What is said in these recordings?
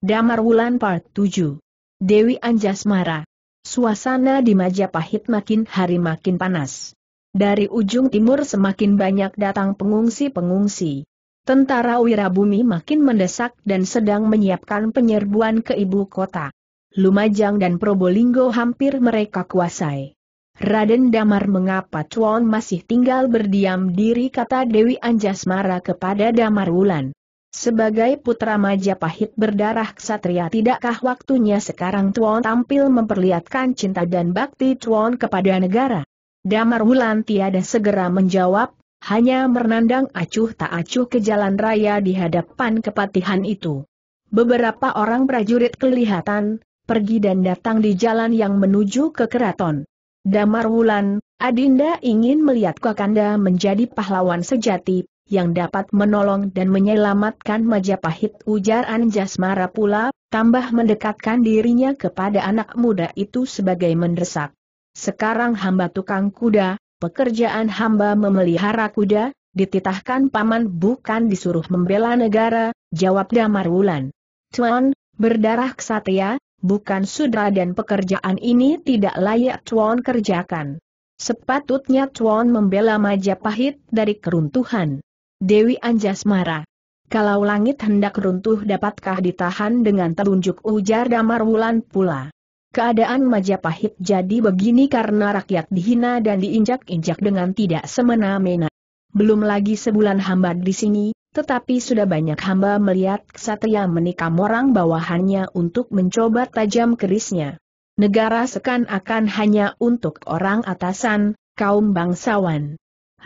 Damar Wulan Part 7 Dewi Anjasmara Suasana di Majapahit makin hari makin panas. Dari ujung timur semakin banyak datang pengungsi-pengungsi. Tentara Wirabumi makin mendesak dan sedang menyiapkan penyerbuan ke ibu kota. Lumajang dan Probolinggo hampir mereka kuasai. Raden Damar mengapa Cuan masih tinggal berdiam diri kata Dewi Anjasmara kepada Damar Wulan. Sebagai putra Majapahit berdarah ksatria tidakkah waktunya sekarang Tuan tampil memperlihatkan cinta dan bakti Tuan kepada negara? Damar Wulan tiada segera menjawab, hanya menandang acuh tak acuh ke jalan raya di hadapan kepatihan itu. Beberapa orang prajurit kelihatan, pergi dan datang di jalan yang menuju ke keraton. Damar Wulan, Adinda ingin melihat Kakanda menjadi pahlawan sejati, yang dapat menolong dan menyelamatkan Majapahit ujar Anjas Mara pula, tambah mendekatkan dirinya kepada anak muda itu sebagai mendesak. Sekarang hamba tukang kuda, pekerjaan hamba memelihara kuda, dititahkan paman bukan disuruh membela negara, jawab Damar Wulan. Tuan, berdarah ksatria, bukan sudra dan pekerjaan ini tidak layak Tuan kerjakan. Sepatutnya Tuan membela Majapahit dari keruntuhan. Dewi Anjas marah. Kalau langit hendak runtuh dapatkah ditahan dengan telunjuk ujar Damar Wulan pula. Keadaan Majapahit jadi begini karena rakyat dihina dan diinjak-injak dengan tidak semena-mena. Belum lagi sebulan hamba di sini, tetapi sudah banyak hamba melihat kesatria menikam orang bawahannya untuk mencoba tajam kerisnya. Negara sekan-akan hanya untuk orang atasan, kaum bangsawan.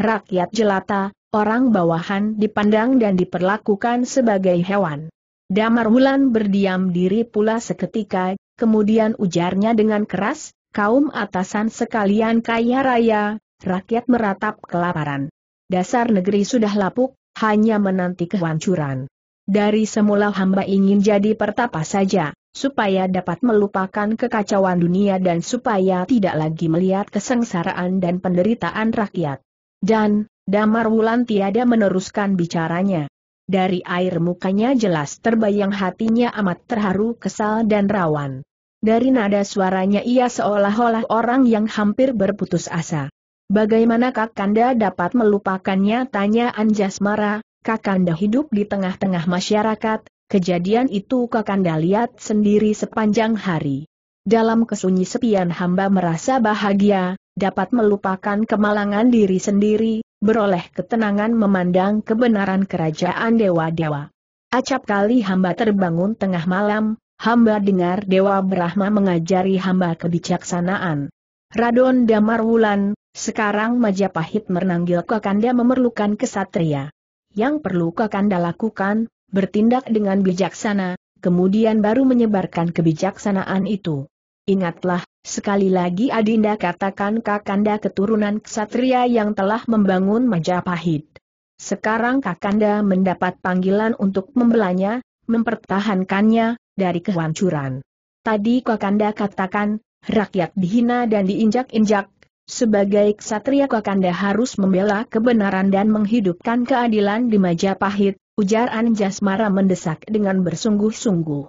Rakyat jelata, orang bawahan dipandang dan diperlakukan sebagai hewan. Damar Wulan berdiam diri pula seketika, kemudian ujarnya dengan keras, kaum atasan sekalian kaya raya, rakyat meratap kelaparan. Dasar negeri sudah lapuk, hanya menanti kehancuran. Dari semula hamba ingin jadi pertapa saja, supaya dapat melupakan kekacauan dunia dan supaya tidak lagi melihat kesengsaraan dan penderitaan rakyat. Dan, Damar Wulan tiada meneruskan bicaranya. Dari air mukanya jelas terbayang hatinya amat terharu kesal dan rawan. Dari nada suaranya ia seolah-olah orang yang hampir berputus asa. Bagaimana Kakanda dapat melupakannya tanya Anjas Anjasmara, Kakanda hidup di tengah-tengah masyarakat, kejadian itu Kakanda lihat sendiri sepanjang hari. Dalam kesunyi sepian hamba merasa bahagia, dapat melupakan kemalangan diri sendiri, beroleh ketenangan memandang kebenaran kerajaan dewa-dewa. Acap kali hamba terbangun tengah malam, hamba dengar Dewa Brahma mengajari hamba kebijaksanaan. Radon Damar Wulan, sekarang Majapahit menanggil Kakanda memerlukan kesatria. Yang perlu Kakanda lakukan, bertindak dengan bijaksana, kemudian baru menyebarkan kebijaksanaan itu. Ingatlah, Sekali lagi Adinda katakan Kakanda keturunan ksatria yang telah membangun Majapahit. Sekarang Kakanda mendapat panggilan untuk membelanya, mempertahankannya, dari kehancuran. Tadi Kakanda katakan, rakyat dihina dan diinjak-injak, sebagai ksatria Kakanda harus membela kebenaran dan menghidupkan keadilan di Majapahit, ujar Anjasmara mendesak dengan bersungguh-sungguh.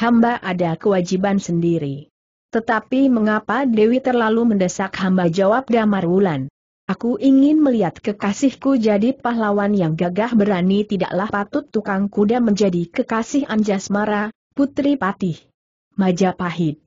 Hamba ada kewajiban sendiri. Tetapi mengapa Dewi terlalu mendesak hamba jawab Damar Wulan? Aku ingin melihat kekasihku jadi pahlawan yang gagah berani tidaklah patut tukang kuda menjadi kekasih Anjasmara, Putri Patih. Majapahit.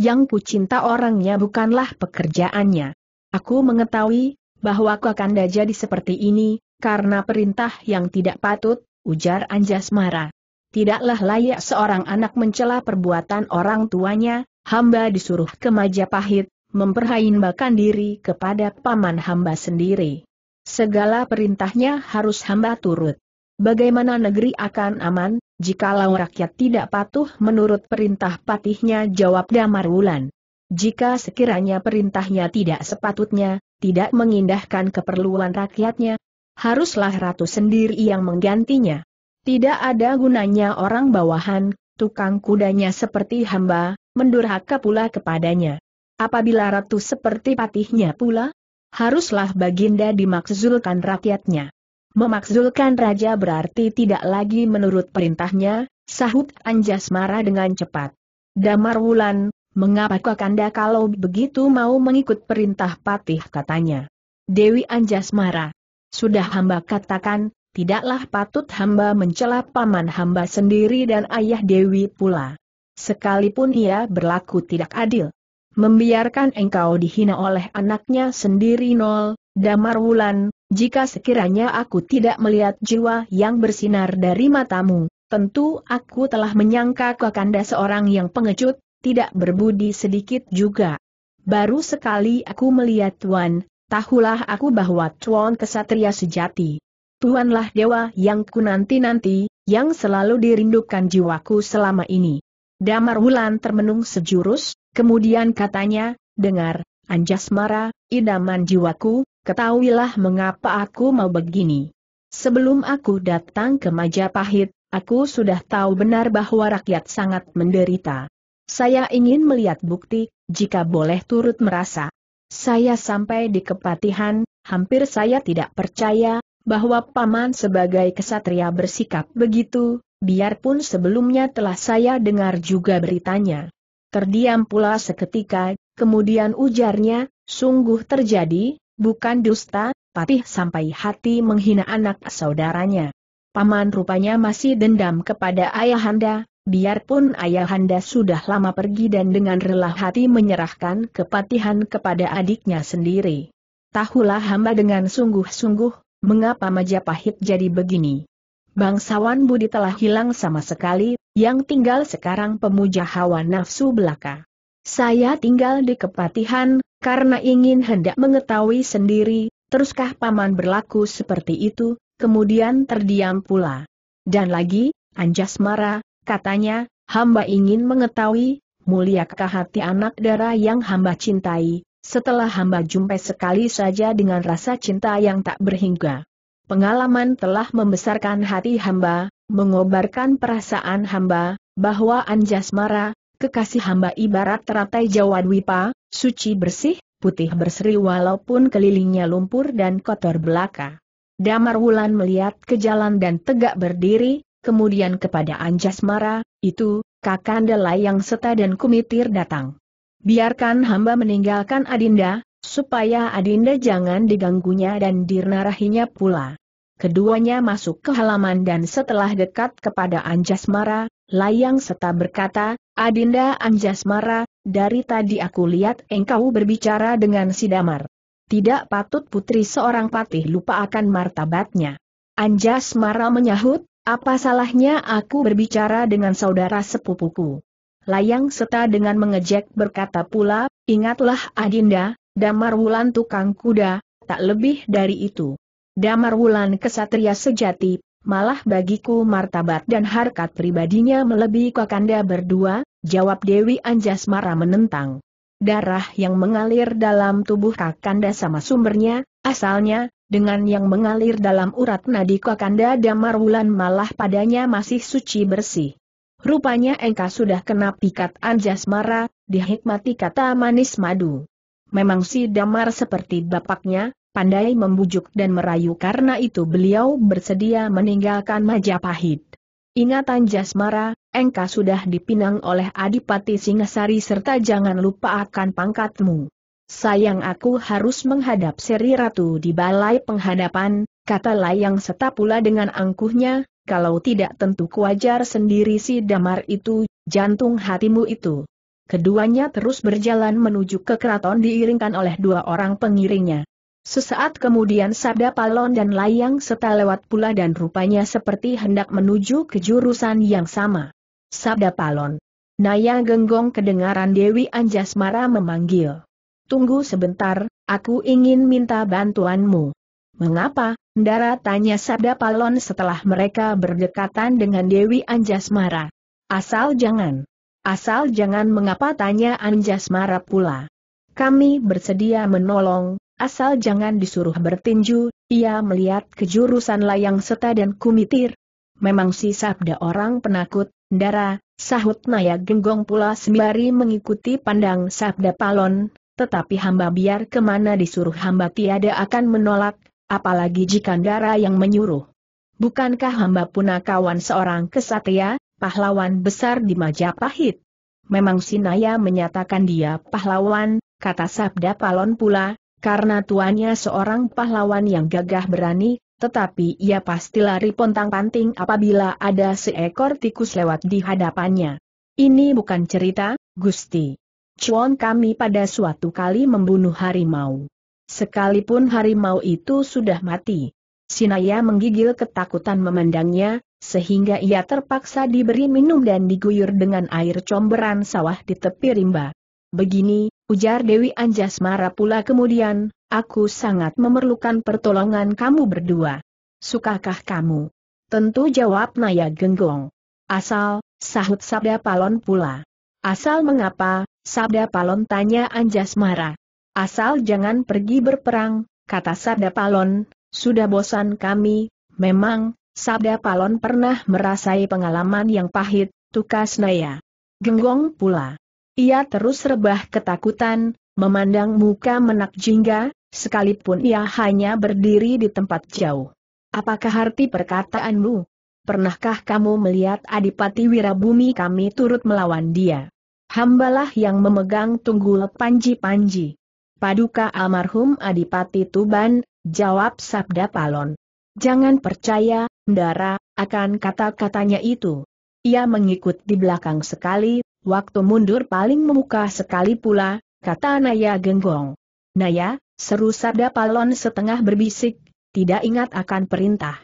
Yang kucinta orangnya bukanlah pekerjaannya. Aku mengetahui, bahwa Kakanda jadi seperti ini, karena perintah yang tidak patut, ujar Anjasmara. Tidaklah layak seorang anak mencela perbuatan orang tuanya, hamba disuruh ke Majapahit, memperhainbakan diri kepada paman hamba sendiri. Segala perintahnya harus hamba turut. Bagaimana negeri akan aman, jikalau rakyat tidak patuh menurut perintah patihnya jawab Damar Wulan. Jika sekiranya perintahnya tidak sepatutnya, tidak mengindahkan keperluan rakyatnya, haruslah ratu sendiri yang menggantinya. Tidak ada gunanya orang bawahan, tukang kudanya seperti hamba, mendurhaka pula kepadanya. Apabila ratu seperti patihnya pula, haruslah baginda dimakzulkan rakyatnya. Memakzulkan raja berarti tidak lagi menurut perintahnya, sahut Anjas marah dengan cepat. Damar Wulan, mengapa Kakanda kalau begitu mau mengikut perintah patih katanya. Dewi Anjas marah. Sudah hamba katakan, tidaklah patut hamba mencela paman hamba sendiri dan ayah Dewi pula sekalipun ia berlaku tidak adil. Membiarkan engkau dihina oleh anaknya sendiri nol, damar wulan, jika sekiranya aku tidak melihat jiwa yang bersinar dari matamu, tentu aku telah menyangka Kakanda seorang yang pengecut, tidak berbudi sedikit juga. Baru sekali aku melihat Tuan, tahulah aku bahwa Tuan kesatria sejati. Tuanlah dewa yang ku nanti-nanti, yang selalu dirindukan jiwaku selama ini. Damar Wulan termenung sejurus, kemudian katanya, dengar, Anjasmara, idaman jiwaku, ketahuilah mengapa aku mau begini. Sebelum aku datang ke Majapahit, aku sudah tahu benar bahwa rakyat sangat menderita. Saya ingin melihat bukti, jika boleh turut merasa. Saya sampai di kepatihan, hampir saya tidak percaya, bahwa paman sebagai kesatria bersikap begitu, biarpun sebelumnya telah saya dengar juga beritanya. Terdiam pula seketika, kemudian ujarnya, sungguh terjadi, bukan dusta, patih sampai hati menghina anak saudaranya. Paman rupanya masih dendam kepada ayahanda, biarpun ayahanda sudah lama pergi dan dengan rela hati menyerahkan kepatihan kepada adiknya sendiri. Tahulah hamba dengan sungguh-sungguh, mengapa Majapahit jadi begini. Bangsawan Budi telah hilang sama sekali, yang tinggal sekarang pemuja hawa nafsu belaka. Saya tinggal di kepatihan, karena ingin hendak mengetahui sendiri, teruskah paman berlaku seperti itu, kemudian terdiam pula. Dan lagi, anjas marah, katanya, hamba ingin mengetahui, muliakah hati anak darah yang hamba cintai, setelah hamba jumpai sekali saja dengan rasa cinta yang tak berhingga. Pengalaman telah membesarkan hati hamba, mengobarkan perasaan hamba, bahwa Anjasmara, kekasih hamba ibarat teratai Jawa Dwipa, suci bersih, putih berseri walaupun kelilingnya lumpur dan kotor belaka. Damar Wulan melihat ke jalan dan tegak berdiri, kemudian kepada Anjasmara, itu, Kakanda Layang Seta dan Kumitir datang. Biarkan hamba meninggalkan Adinda, supaya Adinda jangan diganggunya dan dirnarahinya pula. Keduanya masuk ke halaman dan setelah dekat kepada Anjasmara, Layang Seta berkata, Adinda Anjasmara, dari tadi aku lihat engkau berbicara dengan Sidamar. Tidak patut putri seorang patih lupa akan martabatnya. Anjasmara menyahut, apa salahnya aku berbicara dengan saudara sepupuku. Layang Seta dengan mengejek berkata pula, ingatlah Adinda, Damar Wulan tukang kuda, tak lebih dari itu. Damar Wulan kesatria sejati, malah bagiku martabat dan harkat pribadinya melebihi kakanda berdua, jawab Dewi Anjasmara menentang. Darah yang mengalir dalam tubuh kakanda sama sumbernya, asalnya, dengan yang mengalir dalam urat nadi kakanda Damar Wulan malah padanya masih suci bersih. Rupanya engkau sudah kena pikat Anjasmara, dihikmati kata manis madu. Memang si Damar seperti bapaknya, pandai membujuk dan merayu karena itu beliau bersedia meninggalkan Majapahit. Ingatan Jasmara, engkau sudah dipinang oleh Adipati Singasari serta jangan lupa akan pangkatmu. Sayang aku harus menghadap Seri Ratu di balai penghadapan, kata Layang serta pula dengan angkuhnya, kalau tidak tentu kuajar sendiri si damar itu, jantung hatimu itu. Keduanya terus berjalan menuju ke keraton diiringkan oleh dua orang pengiringnya. Sesaat kemudian Sabda Palon dan Layang Seta lewat pula dan rupanya seperti hendak menuju ke jurusan yang sama. Sabda Palon. Naya Genggong kedengaran Dewi Anjasmara memanggil. Tunggu sebentar, aku ingin minta bantuanmu. Mengapa? Ndara tanya Sabda Palon setelah mereka berdekatan dengan Dewi Anjasmara. Asal jangan Asal jangan mengapa tanya anjas marah pula. Kami bersedia menolong, asal jangan disuruh bertinju, ia melihat kejurusan layang seta dan kumitir. Memang si sabda orang penakut, dara, sahut Naya Genggong pula sembari mengikuti pandang sabda palon, tetapi hamba biar kemana disuruh hamba tiada akan menolak, apalagi jika dara yang menyuruh. Bukankah hamba punakawan seorang kesatria, pahlawan besar di Majapahit. Memang Sinaya menyatakan dia pahlawan, kata Sabda Palon pula, karena tuannya seorang pahlawan yang gagah berani, tetapi ia pasti lari pontang-panting apabila ada seekor tikus lewat di hadapannya. Ini bukan cerita, Gusti. Cuan kami pada suatu kali membunuh harimau. Sekalipun harimau itu sudah mati. Sinaya menggigil ketakutan memandangnya, sehingga ia terpaksa diberi minum dan diguyur dengan air comberan sawah di tepi rimba. Begini, ujar Dewi Anjasmara pula kemudian, aku sangat memerlukan pertolongan kamu berdua. Sukakah kamu? Tentu jawab Naya Genggong. Asal, sahut Sabda Palon pula. Asal mengapa, Sabda Palon tanya Anjasmara. Asal jangan pergi berperang, kata Sabda Palon, sudah bosan kami, memang, Sabda Palon pernah merasai pengalaman yang pahit, tukas Naya. Genggong pula. Ia terus rebah ketakutan, memandang muka menak jingga, sekalipun ia hanya berdiri di tempat jauh. Apakah arti perkataanmu? Pernahkah kamu melihat Adipati Wirabumi kami turut melawan dia? Hambalah yang memegang tunggul panji-panji. Paduka almarhum Adipati Tuban, jawab Sabda Palon. Jangan percaya, Ndara, akan kata-katanya itu. Ia mengikut di belakang sekali, waktu mundur paling memuka sekali pula, kata Naya Genggong. Naya, seru sabda palon setengah berbisik, tidak ingat akan perintah.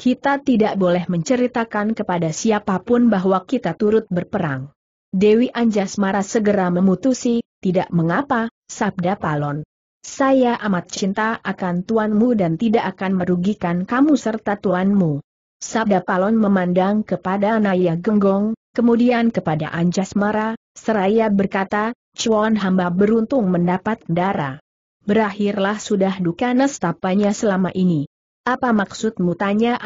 Kita tidak boleh menceritakan kepada siapapun bahwa kita turut berperang. Dewi Anjas marah segera memutusi, tidak mengapa, sabda palon. Saya amat cinta akan tuanmu dan tidak akan merugikan kamu serta tuanmu. Sabda Palon memandang kepada Naya Genggong, kemudian kepada Anjas Mara. seraya berkata, Cuan hamba beruntung mendapat darah. Berakhirlah sudah duka nestapanya selama ini. Apa maksudmu tanya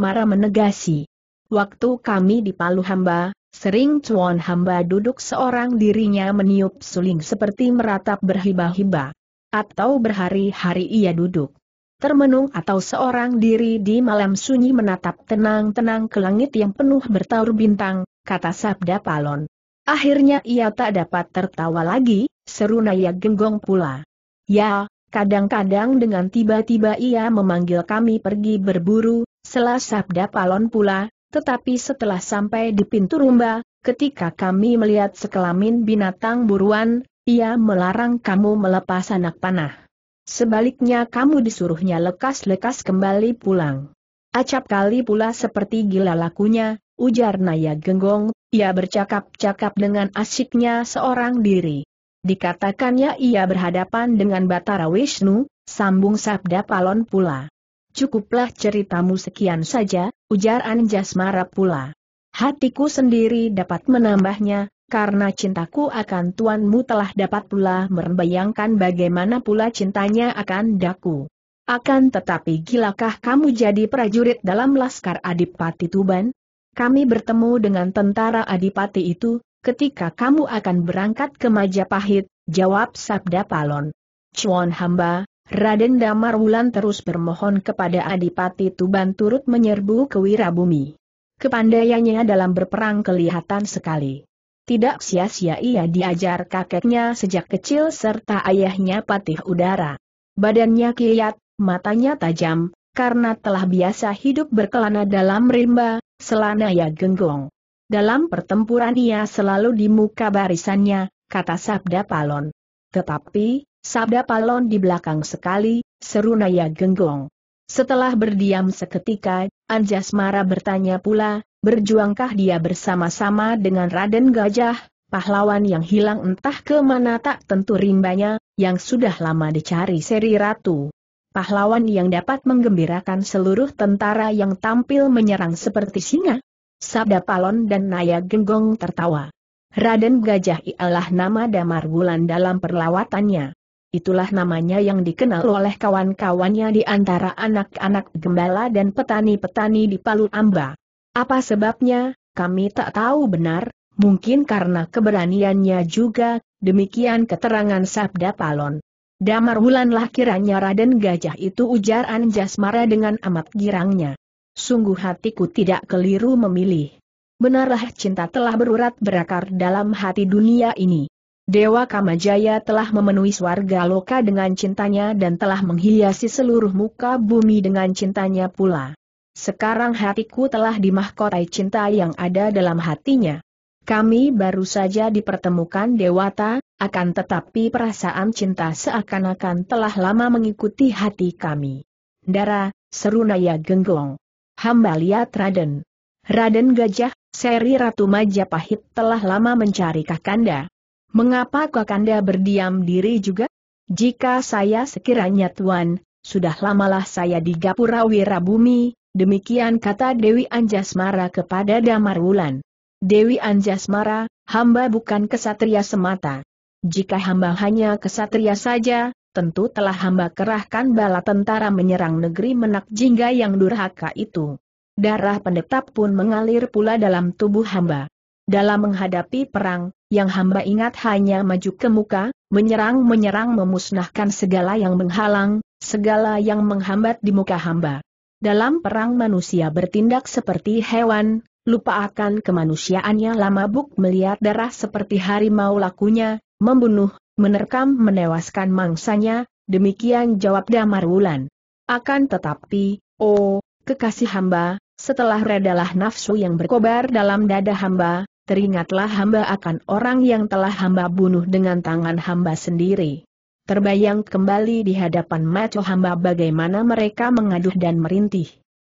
Mara menegasi. Waktu kami di Palu hamba, sering Cuan hamba duduk seorang dirinya meniup suling seperti meratap berhibah-hibah. Atau berhari-hari ia duduk termenung atau seorang diri di malam sunyi menatap tenang-tenang ke langit yang penuh bertaur bintang, kata Sabda Palon. Akhirnya ia tak dapat tertawa lagi, seru Naya Genggong pula. Ya, kadang-kadang dengan tiba-tiba ia memanggil kami pergi berburu, selah Sabda Palon pula, tetapi setelah sampai di pintu rumba, ketika kami melihat sekelamin binatang buruan, ia melarang kamu melepas anak panah. Sebaliknya kamu disuruhnya lekas-lekas kembali pulang. Acap kali pula seperti gila lakunya, ujar Naya Genggong, ia bercakap-cakap dengan asiknya seorang diri. Dikatakannya ia berhadapan dengan Batara Wisnu, sambung sabda Palon pula. Cukuplah ceritamu sekian saja, ujar Anjasmara pula. Hatiku sendiri dapat menambahnya, karena cintaku akan tuanmu telah dapat pula merembayangkan bagaimana pula cintanya akan daku. Akan tetapi gilakah kamu jadi prajurit dalam Laskar Adipati Tuban? Kami bertemu dengan tentara Adipati itu, ketika kamu akan berangkat ke Majapahit, jawab Sabda Palon. Cuan hamba, Raden Damar Wulan terus bermohon kepada Adipati Tuban turut menyerbu ke Wirabumi. Kepandaiannya dalam berperang kelihatan sekali. Tidak sia-sia ia diajar kakeknya sejak kecil serta ayahnya patih udara. Badannya kiat, matanya tajam, karena telah biasa hidup berkelana dalam rimba, selana ya genggong. Dalam pertempuran ia selalu di muka barisannya, kata Sabda Palon. Tetapi, Sabda Palon di belakang sekali, seru Naya Genggong. Setelah berdiam seketika, Anjas Anjasmara bertanya pula, berjuangkah dia bersama-sama dengan Raden Gajah, pahlawan yang hilang entah ke mana tak tentu rimbanya, yang sudah lama dicari seri ratu. Pahlawan yang dapat menggembirakan seluruh tentara yang tampil menyerang seperti singa? Sabda Palon dan Naya Genggong tertawa. Raden Gajah ialah nama damar bulan dalam perlawatannya. Itulah namanya yang dikenal oleh kawan-kawannya di antara anak-anak gembala dan petani-petani di Palu Amba. Apa sebabnya, kami tak tahu benar, mungkin karena keberaniannya juga, demikian keterangan Sabda Palon. Damar wulanlah kiranya Raden Gajah itu ujar Anjasmara dengan amat girangnya. Sungguh hatiku tidak keliru memilih. Benarlah cinta telah berurat berakar dalam hati dunia ini. Dewa Kamajaya telah memenuhi swarga loka dengan cintanya dan telah menghiasi seluruh muka bumi dengan cintanya pula. Sekarang hatiku telah dimahkotai cinta yang ada dalam hatinya. Kami baru saja dipertemukan dewata, akan tetapi perasaan cinta seakan-akan telah lama mengikuti hati kami. Dara, seru Naya Genggong. Hamba lihat Raden. Raden Gajah, seri Ratu Majapahit telah lama mencari Kakanda. Mengapa Kakanda berdiam diri juga? Jika saya sekiranya Tuan, sudah lamalah saya di Gapura Wirabumi, Demikian kata Dewi Anjasmara kepada Damar Wulan. Dewi Anjasmara, hamba bukan kesatria semata. Jika hamba hanya kesatria saja, tentu telah hamba kerahkan bala tentara menyerang negeri menak jingga yang durhaka itu. Darah penetap pun mengalir pula dalam tubuh hamba. Dalam menghadapi perang, yang hamba ingat hanya maju ke muka, menyerang-menyerang memusnahkan segala yang menghalang, segala yang menghambat di muka hamba. Dalam perang manusia bertindak seperti hewan, lupa akan kemanusiaannya lama buk melihat darah seperti harimau lakunya, membunuh, menerkam menewaskan mangsanya, demikian jawab Damar Wulan. Akan tetapi, oh, kekasih hamba, setelah redalah nafsu yang berkobar dalam dada hamba, teringatlah hamba akan orang yang telah hamba bunuh dengan tangan hamba sendiri terbayang kembali di hadapan maco hamba bagaimana mereka mengaduh dan merintih.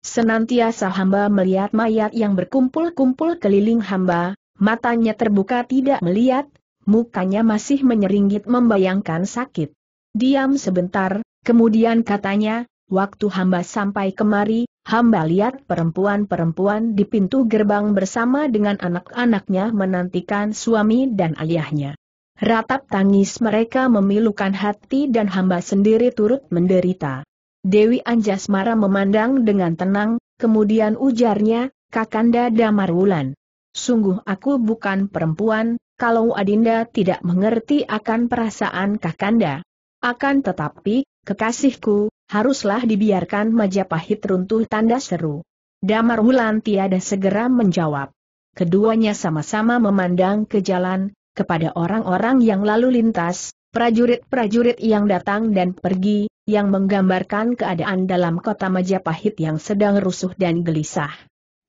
Senantiasa hamba melihat mayat yang berkumpul-kumpul keliling hamba, matanya terbuka tidak melihat, mukanya masih menyeringit membayangkan sakit. Diam sebentar, kemudian katanya, waktu hamba sampai kemari, hamba lihat perempuan-perempuan di pintu gerbang bersama dengan anak-anaknya menantikan suami dan ayahnya. Ratap tangis mereka memilukan hati dan hamba sendiri turut menderita. Dewi Anjasmara memandang dengan tenang, kemudian ujarnya, Kakanda Damarwulan. Sungguh aku bukan perempuan, kalau Adinda tidak mengerti akan perasaan Kakanda. Akan tetapi, kekasihku, haruslah dibiarkan Majapahit runtuh tanda seru. Damarwulan tiada segera menjawab. Keduanya sama-sama memandang ke jalan, kepada orang-orang yang lalu lintas, prajurit-prajurit yang datang dan pergi, yang menggambarkan keadaan dalam kota Majapahit yang sedang rusuh dan gelisah.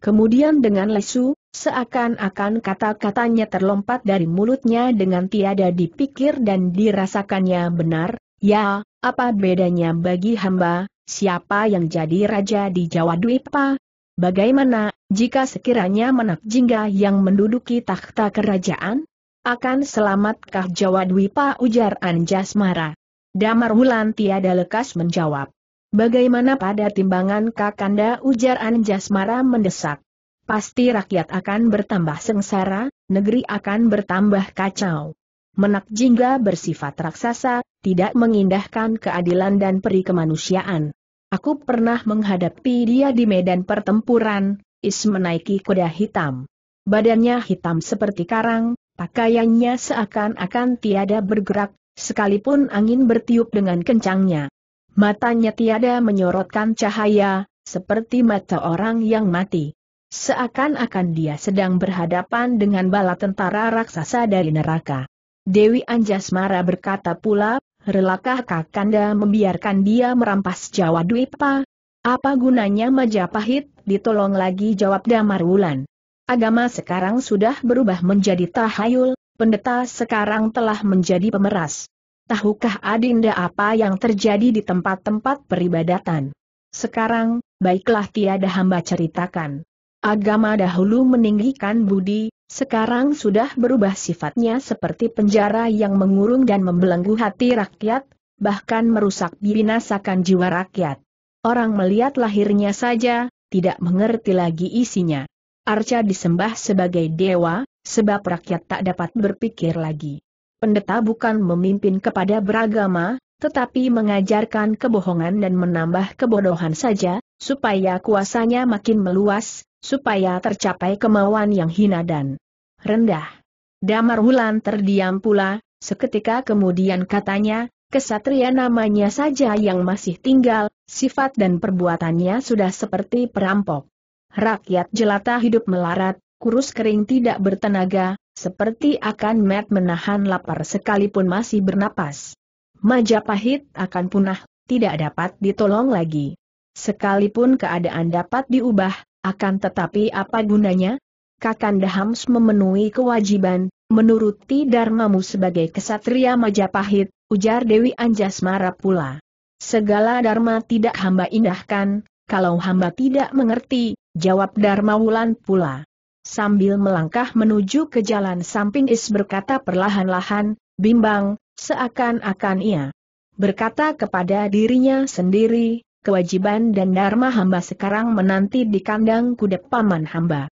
Kemudian dengan lesu, seakan-akan kata-katanya terlompat dari mulutnya dengan tiada dipikir dan dirasakannya benar, ya, apa bedanya bagi hamba, siapa yang jadi raja di Jawa Dwipa? Bagaimana, jika sekiranya menak jingga yang menduduki takhta kerajaan? Akan selamatkah jawab Dwipa ujar Anjasmara. Damar Wulan tiada lekas menjawab. Bagaimana pada timbangan Kakanda ujar Anjasmara mendesak. Pasti rakyat akan bertambah sengsara, negeri akan bertambah kacau. Menak jingga bersifat raksasa, tidak mengindahkan keadilan dan peri kemanusiaan. Aku pernah menghadapi dia di medan pertempuran, Is menaiki kuda hitam. Badannya hitam seperti karang, Pakaiannya seakan-akan tiada bergerak, sekalipun angin bertiup dengan kencangnya. Matanya tiada menyorotkan cahaya, seperti mata orang yang mati. Seakan-akan dia sedang berhadapan dengan bala tentara raksasa dari neraka. Dewi Anjasmara berkata pula, relakah Kakanda membiarkan dia merampas Jawa Dwipa? Apa gunanya Majapahit, ditolong lagi jawab Damarwulan. Agama sekarang sudah berubah menjadi tahayul, pendeta sekarang telah menjadi pemeras. Tahukah Adinda apa yang terjadi di tempat-tempat peribadatan? Sekarang, baiklah tiada hamba ceritakan. Agama dahulu meninggikan budi, sekarang sudah berubah sifatnya seperti penjara yang mengurung dan membelenggu hati rakyat, bahkan merusak binasakan jiwa rakyat. Orang melihat lahirnya saja, tidak mengerti lagi isinya. Arca disembah sebagai dewa, sebab rakyat tak dapat berpikir lagi. Pendeta bukan memimpin kepada beragama, tetapi mengajarkan kebohongan dan menambah kebodohan saja, supaya kuasanya makin meluas, supaya tercapai kemauan yang hina dan rendah. Damar Wulan terdiam pula, seketika kemudian katanya, kesatria namanya saja yang masih tinggal, sifat dan perbuatannya sudah seperti perampok. Rakyat jelata hidup melarat, kurus kering tidak bertenaga, seperti akan mat menahan lapar sekalipun masih bernapas. Majapahit akan punah, tidak dapat ditolong lagi. Sekalipun keadaan dapat diubah, akan tetapi apa gunanya? Kakanda Hams memenuhi kewajiban, menuruti dharmamu sebagai kesatria Majapahit, ujar Dewi Anjasmara pula. Segala dharma tidak hamba indahkan, kalau hamba tidak mengerti, Jawab Dharma Wulan pula. Sambil melangkah menuju ke jalan samping Is berkata perlahan-lahan, bimbang, seakan-akan ia berkata kepada dirinya sendiri, kewajiban dan dharma hamba sekarang menanti di kandang kuda paman hamba.